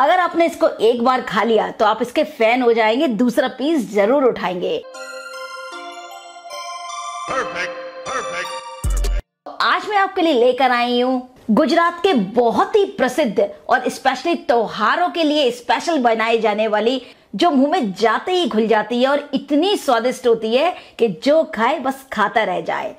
अगर आपने इसको एक बार खा लिया तो आप इसके फैन हो जाएंगे दूसरा पीस जरूर उठाएंगे तो आज मैं आपके लिए लेकर आई हूँ गुजरात के बहुत ही प्रसिद्ध और स्पेशली त्योहारों के लिए स्पेशल बनाई जाने वाली जो मुंह में जाते ही घुल जाती है और इतनी स्वादिष्ट होती है कि जो खाए बस खाता रह जाए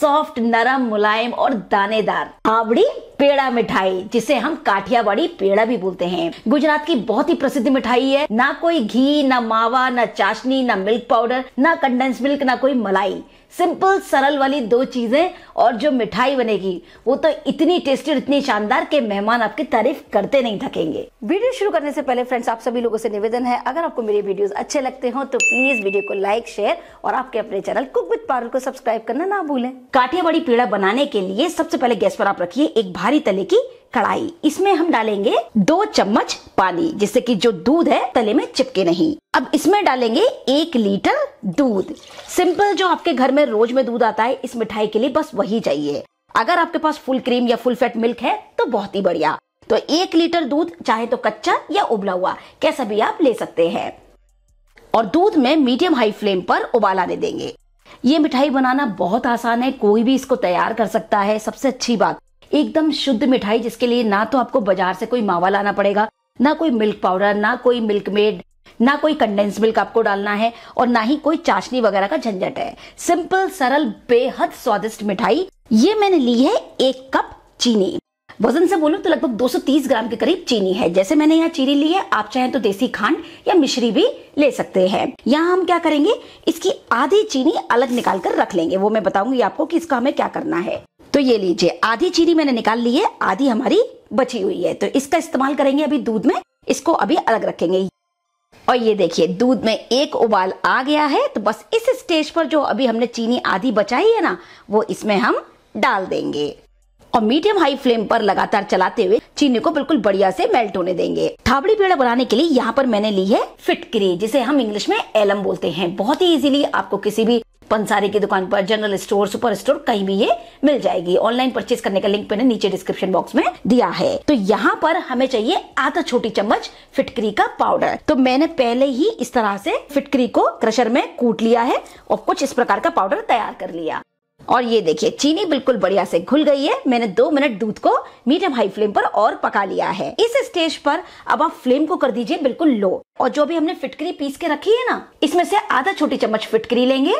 सॉफ्ट नरम मुलायम और दानेदार आवड़ी पेड़ा मिठाई जिसे हम काठियावाड़ी पेड़ा भी बोलते हैं गुजरात की बहुत ही प्रसिद्ध मिठाई है ना कोई घी ना मावा ना चाशनी ना मिल्क पाउडर ना कंडेंस मिल्क ना कोई मलाई सिंपल सरल वाली दो चीजें और जो मिठाई बनेगी वो तो इतनी टेस्टी और इतनी शानदार के मेहमान आपकी तारीफ करते नहीं थकेंगे वीडियो शुरू करने से पहले फ्रेंड्स आप सभी लोगों से निवेदन है अगर आपको मेरे वीडियोस अच्छे लगते हो तो प्लीज वीडियो को लाइक शेयर और आपके अपने चैनल कुक विद पारुल को सब्सक्राइब करना ना भूलें काठियावाड़ी पेड़ा बनाने के लिए सबसे पहले गैस पर आप रखिए एक भारी हमारी तले की कढ़ाई इसमें हम डालेंगे दो चम्मच पानी जिससे कि जो दूध है तले में चिपके नहीं अब इसमें डालेंगे एक लीटर दूध सिंपल जो आपके घर में रोज में दूध आता है इस मिठाई के लिए बस वही चाहिए अगर आपके पास फुल क्रीम या फुल फैट मिल्क है तो बहुत ही बढ़िया तो एक लीटर दूध चाहे तो कच्चा या उबला हुआ कैसा भी आप ले सकते हैं और दूध में मीडियम हाई फ्लेम पर उबाल आने देंगे ये मिठाई बनाना बहुत आसान है कोई भी इसको तैयार कर सकता है सबसे अच्छी बात एकदम शुद्ध मिठाई जिसके लिए ना तो आपको बाजार से कोई मावा लाना पड़ेगा ना कोई मिल्क पाउडर ना कोई मिल्क मेड ना कोई कंडेंस मिल्क आपको डालना है और ना ही कोई चाशनी वगैरह का झंझट है सिंपल सरल बेहद स्वादिष्ट मिठाई ये मैंने ली है एक कप चीनी वजन से बोलूं तो लगभग 230 ग्राम के करीब चीनी है जैसे मैंने यहाँ चीनी ली है आप चाहें तो देसी खांड या मिश्री भी ले सकते हैं यहाँ हम क्या करेंगे इसकी आधी चीनी अलग निकाल कर रख लेंगे वो मैं बताऊंगी आपको कि इसका हमें क्या करना है तो ये लीजिए आधी चीनी मैंने निकाल ली है आधी हमारी बची हुई है तो इसका इस्तेमाल करेंगे अभी दूध में इसको अभी अलग रखेंगे और ये देखिए दूध में एक उबाल आ गया है तो बस इस स्टेज पर जो अभी हमने चीनी आधी बचाई है ना वो इसमें हम डाल देंगे और मीडियम हाई फ्लेम पर लगातार चलाते हुए चीनी को बिल्कुल बढ़िया से मेल्ट होने देंगे थाबड़ी पेड़ा बनाने के लिए यहाँ पर मैंने ली है फिटकरी जिसे हम इंग्लिश में एलम बोलते हैं बहुत ही इजीली आपको किसी भी पंसारी की दुकान पर जनरल स्टोर सुपर स्टोर कहीं भी ये मिल जाएगी ऑनलाइन परचेज करने का लिंक मैंने नीचे डिस्क्रिप्शन बॉक्स में दिया है तो यहाँ पर हमें चाहिए आधा छोटी चम्मच फिटकरी का पाउडर तो मैंने पहले ही इस तरह से फिटकरी को क्रशर में कूट लिया है और कुछ इस प्रकार का पाउडर तैयार कर लिया और ये देखिए चीनी बिल्कुल बढ़िया से घुल गई है मैंने दो मिनट दूध को मीडियम हाई फ्लेम पर और पका लिया है इस स्टेज पर अब आप फ्लेम को कर दीजिए बिल्कुल लो और जो भी हमने फिटकरी पीस के रखी है ना इसमें से आधा छोटी चम्मच फिटकरी लेंगे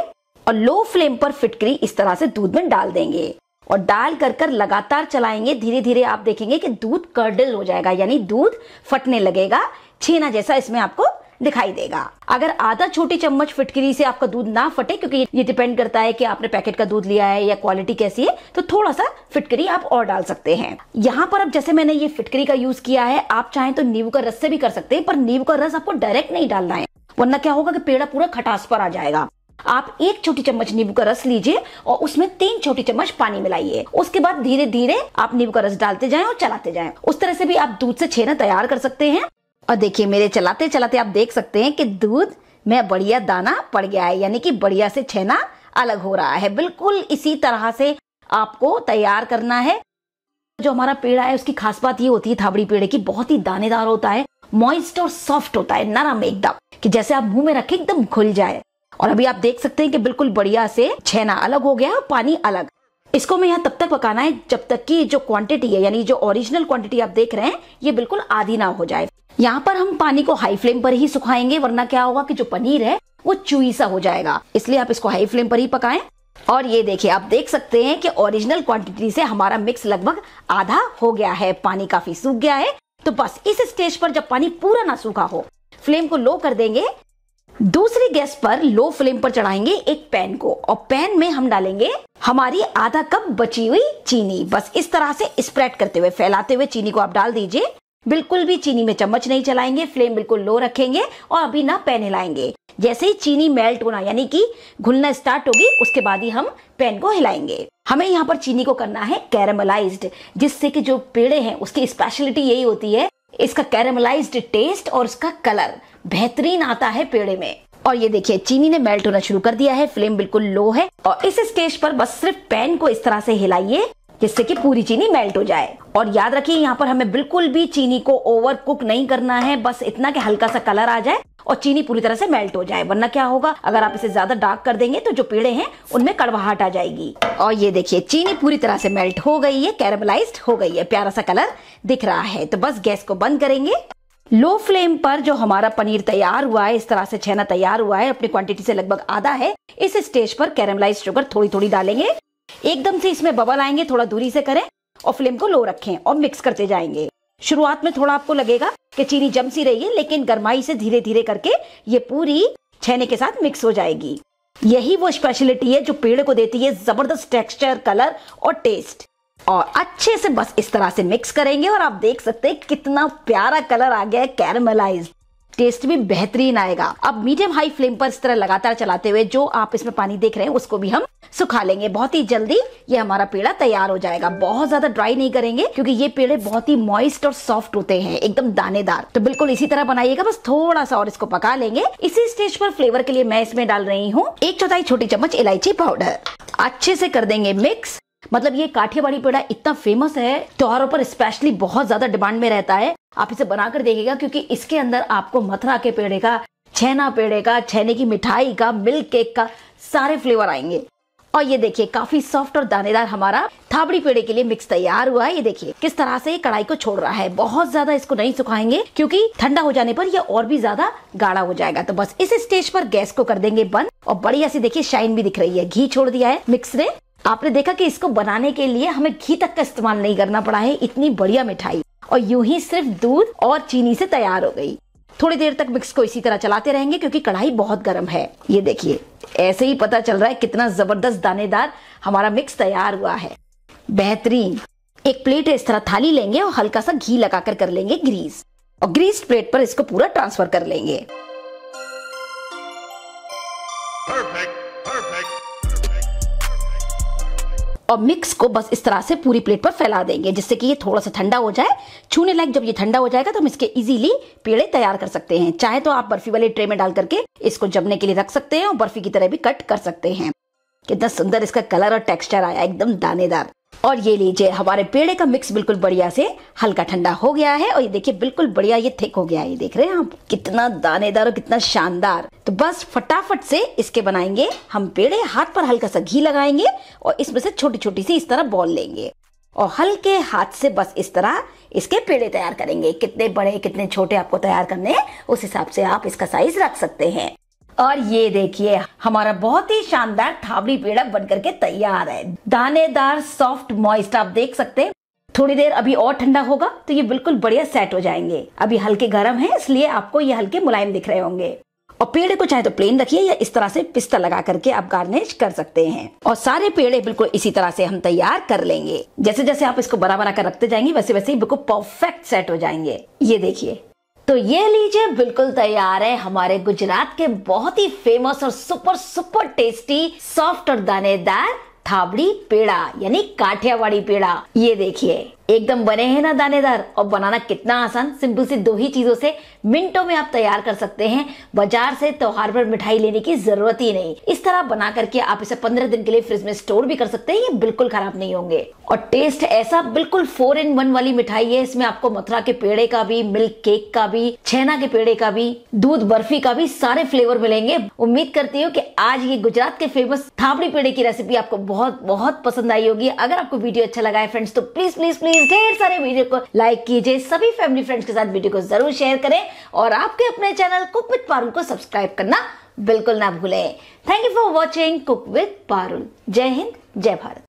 और लो फ्लेम पर फिटकरी इस तरह से दूध में डाल देंगे और डाल कर कर लगातार चलाएंगे धीरे धीरे आप देखेंगे कि दूध कर्डल हो जाएगा यानी दूध फटने लगेगा छेना जैसा इसमें आपको दिखाई देगा अगर आधा छोटी चम्मच फिटकरी से आपका दूध ना फटे क्योंकि ये डिपेंड करता है कि आपने पैकेट का दूध लिया है या क्वालिटी कैसी है तो थोड़ा सा फिटकरी आप और डाल सकते हैं यहाँ पर अब जैसे मैंने ये फिटकरी का यूज किया है आप चाहें तो नींबू का रस से भी कर सकते हैं पर नींबू का रस आपको डायरेक्ट नहीं डालना है वरना क्या होगा कि पेड़ा पूरा खटास पर आ जाएगा आप एक छोटी चम्मच नींबू का रस लीजिए और उसमें तीन छोटी चम्मच पानी मिलाइए उसके बाद धीरे धीरे आप नींबू का रस डालते जाए और चलाते जाए उस तरह से भी आप दूध से छेना तैयार कर सकते हैं और देखिए मेरे चलाते चलाते आप देख सकते हैं कि दूध में बढ़िया दाना पड़ गया है यानी कि बढ़िया से छेना अलग हो रहा है बिल्कुल इसी तरह से आपको तैयार करना है जो हमारा पेड़ा है उसकी खास बात ये होती है थाबड़ी पेड़े की बहुत ही दानेदार होता है मॉइस्ट और सॉफ्ट होता है नरम एकदम कि जैसे आप मुंह में रखें एकदम घुल जाए और अभी आप देख सकते हैं कि बिल्कुल बढ़िया से छेना अलग हो गया और पानी अलग इसको मैं यहाँ तब तक पकाना है जब तक कि जो क्वांटिटी है यानी जो ओरिजिनल क्वांटिटी आप देख रहे हैं ये बिल्कुल आधी ना हो जाए यहाँ पर हम पानी को हाई फ्लेम पर ही सुखाएंगे वरना क्या होगा कि जो पनीर है वो चुई सा हो जाएगा इसलिए आप इसको हाई फ्लेम पर ही पकाए और ये देखिए आप देख सकते हैं कि ओरिजिनल क्वांटिटी से हमारा मिक्स लगभग आधा हो गया है पानी काफी सूख गया है तो बस इस स्टेज पर जब पानी पूरा ना सूखा हो फ्लेम को लो कर देंगे दूसरी गैस पर लो फ्लेम पर चढ़ाएंगे एक पैन को और पैन में हम डालेंगे हमारी आधा कप बची हुई चीनी बस इस तरह से स्प्रेड करते हुए फैलाते हुए चीनी को आप डाल दीजिए बिल्कुल भी चीनी में चम्मच नहीं चलाएंगे फ्लेम बिल्कुल लो रखेंगे और अभी ना पैन हिलाएंगे जैसे ही चीनी मेल्ट होना यानी कि घुलना स्टार्ट होगी उसके बाद ही हम पैन को हिलाएंगे हमें यहाँ पर चीनी को करना है कैरमलाइज्ड जिससे कि जो पेड़े हैं उसकी स्पेशलिटी यही होती है इसका कैरमलाइज टेस्ट और इसका कलर बेहतरीन आता है पेड़े में और ये देखिए चीनी ने मेल्ट होना शुरू कर दिया है फ्लेम बिल्कुल लो है और इस स्टेज पर बस सिर्फ पैन को इस तरह से हिलाइए जिससे कि पूरी चीनी मेल्ट हो जाए और याद रखिए यहाँ पर हमें बिल्कुल भी चीनी को ओवर कुक नहीं करना है बस इतना कि हल्का सा कलर आ जाए और चीनी पूरी तरह से मेल्ट हो जाए वरना क्या होगा अगर आप इसे ज्यादा डार्क कर देंगे तो जो पेड़े हैं उनमें कड़वाहट आ जाएगी और ये देखिए चीनी पूरी तरह से मेल्ट हो गई है कैरमलाइज हो गई है प्यारा सा कलर दिख रहा है तो बस गैस को बंद करेंगे लो फ्लेम पर जो हमारा पनीर तैयार हुआ है इस तरह से छेना तैयार हुआ है अपनी क्वांटिटी से लगभग आधा है इस स्टेज पर कैरमलाइज शुगर थोड़ी थोड़ी डालेंगे एकदम से इसमें बबल आएंगे थोड़ा दूरी से करें और फ्लेम को लो रखें और मिक्स करते जाएंगे शुरुआत में थोड़ा आपको लगेगा कि चीनी जम सी रही है लेकिन गर्माई से धीरे धीरे करके ये पूरी छेने के साथ मिक्स हो जाएगी यही वो स्पेशलिटी है जो पेड़ को देती है जबरदस्त टेक्सचर कलर और टेस्ट और अच्छे से बस इस तरह से मिक्स करेंगे और आप देख सकते हैं कितना प्यारा कलर आ गया है कैरमलाइज टेस्ट भी बेहतरीन आएगा अब मीडियम हाई फ्लेम पर इस तरह लगातार चलाते हुए जो आप इसमें पानी देख रहे हैं उसको भी हम सुखा लेंगे बहुत ही जल्दी ये हमारा पेड़ा तैयार हो जाएगा बहुत ज्यादा ड्राई नहीं करेंगे क्योंकि ये पेड़े बहुत ही मॉइस्ट और सॉफ्ट होते हैं एकदम दानेदार तो बिल्कुल इसी तरह बनाइएगा बस थोड़ा सा और इसको पका लेंगे इसी स्टेज पर फ्लेवर के लिए मैं इसमें डाल रही हूँ एक चौथाई छोटी चम्मच इलायची पाउडर अच्छे से कर देंगे मिक्स मतलब ये काठियावाड़ी पेड़ा इतना फेमस है त्योहारों पर स्पेशली बहुत ज्यादा डिमांड में रहता है आप इसे बनाकर देखिएगा क्योंकि इसके अंदर आपको मथुरा के पेड़े का छैना पेड़े का छैने की मिठाई का मिल्क केक का सारे फ्लेवर आएंगे और ये देखिए काफी सॉफ्ट और दानेदार हमारा थाबड़ी पेड़े के लिए मिक्स तैयार हुआ है ये देखिए किस तरह से कढ़ाई को छोड़ रहा है बहुत ज्यादा इसको नहीं सुखाएंगे क्योंकि ठंडा हो जाने पर ये और भी ज्यादा गाढ़ा हो जाएगा तो बस इस स्टेज पर गैस को कर देंगे बंद और बढ़िया सी देखिए शाइन भी दिख रही है घी छोड़ दिया है मिक्स ने आपने देखा कि इसको बनाने के लिए हमें घी तक का इस्तेमाल नहीं करना पड़ा है इतनी बढ़िया मिठाई और यू ही सिर्फ दूध और चीनी से तैयार हो गई थोड़ी देर तक मिक्स को इसी तरह चलाते रहेंगे क्योंकि कढ़ाई बहुत गर्म है ये देखिए ऐसे ही पता चल रहा है कितना जबरदस्त दानेदार हमारा मिक्स तैयार हुआ है बेहतरीन एक प्लेट इस तरह थाली लेंगे और हल्का सा घी लगाकर कर लेंगे ग्रीस और ग्रीस प्लेट पर इसको पूरा ट्रांसफर कर लेंगे Perfect. और मिक्स को बस इस तरह से पूरी प्लेट पर फैला देंगे जिससे कि ये थोड़ा सा ठंडा हो जाए छूने लायक जब ये ठंडा हो जाएगा तो हम इसके इजीली पेड़े तैयार कर सकते हैं चाहे तो आप बर्फी वाले ट्रे में डाल करके इसको जमने के लिए रख सकते हैं और बर्फी की तरह भी कट कर सकते हैं कितना सुंदर इसका कलर और टेक्सचर आया एकदम दानेदार और ये लीजिए हमारे पेड़े का मिक्स बिल्कुल बढ़िया से हल्का ठंडा हो गया है और ये देखिए बिल्कुल बढ़िया ये थिक हो गया है ये देख रहे हैं आप कितना दानेदार और कितना शानदार तो बस फटाफट से इसके बनाएंगे हम पेड़े हाथ पर हल्का सा घी लगाएंगे और इसमें से छोटी छोटी सी इस तरह बॉल लेंगे और हल्के हाथ से बस इस तरह इसके पेड़े तैयार करेंगे कितने बड़े कितने छोटे आपको तैयार करने उस हिसाब से आप इसका साइज रख सकते हैं और ये देखिए हमारा बहुत ही शानदार थावड़ी पेड़ा बनकर के तैयार है दानेदार सॉफ्ट मॉइस्ट आप देख सकते हैं थोड़ी देर अभी और ठंडा होगा तो ये बिल्कुल बढ़िया सेट हो जाएंगे अभी हल्के गर्म है इसलिए आपको ये हल्के मुलायम दिख रहे होंगे और पेड़ को चाहे तो प्लेन रखिए या इस तरह से पिस्ता लगा करके आप गार्निश कर सकते हैं और सारे पेड़ बिल्कुल इसी तरह से हम तैयार कर लेंगे जैसे जैसे आप इसको बना बना कर रखते जाएंगे वैसे वैसे ही बिल्कुल परफेक्ट सेट हो जाएंगे ये देखिए तो ये लीजिए बिल्कुल तैयार है हमारे गुजरात के बहुत ही फेमस और सुपर सुपर टेस्टी सॉफ्ट और दानेदार थाबड़ी पेड़ा यानी काठियावाड़ी पेड़ा ये देखिए एकदम बने हैं ना दानेदार और बनाना कितना आसान सिंपल सी दो ही चीज़ों से मिनटों में आप तैयार कर सकते हैं बाजार से त्योहार पर मिठाई लेने की जरूरत ही नहीं इस तरह बना करके आप इसे पंद्रह दिन के लिए फ्रिज में स्टोर भी कर सकते हैं ये बिल्कुल खराब नहीं होंगे और टेस्ट ऐसा बिल्कुल फोर इन वन वाली मिठाई है इसमें आपको मथुरा के पेड़े का भी मिल्क केक का भी छेना के पेड़े का भी दूध बर्फी का भी सारे फ्लेवर मिलेंगे उम्मीद करती हूँ की आज ये गुजरात के फेमस थापड़ी पेड़े की रेसिपी आपको बहुत बहुत पसंद आई होगी अगर आपको वीडियो अच्छा लगा है फ्रेंड्स तो प्लीज प्लीज प्लीज प्लीज ढेर सारे वीडियो को लाइक कीजिए सभी फैमिली फ्रेंड्स के साथ वीडियो को जरूर शेयर करें और आपके अपने चैनल कुक विद पारुल को सब्सक्राइब करना बिल्कुल ना भूलें thank you for watching cook with Parul Jai Hind जय भारत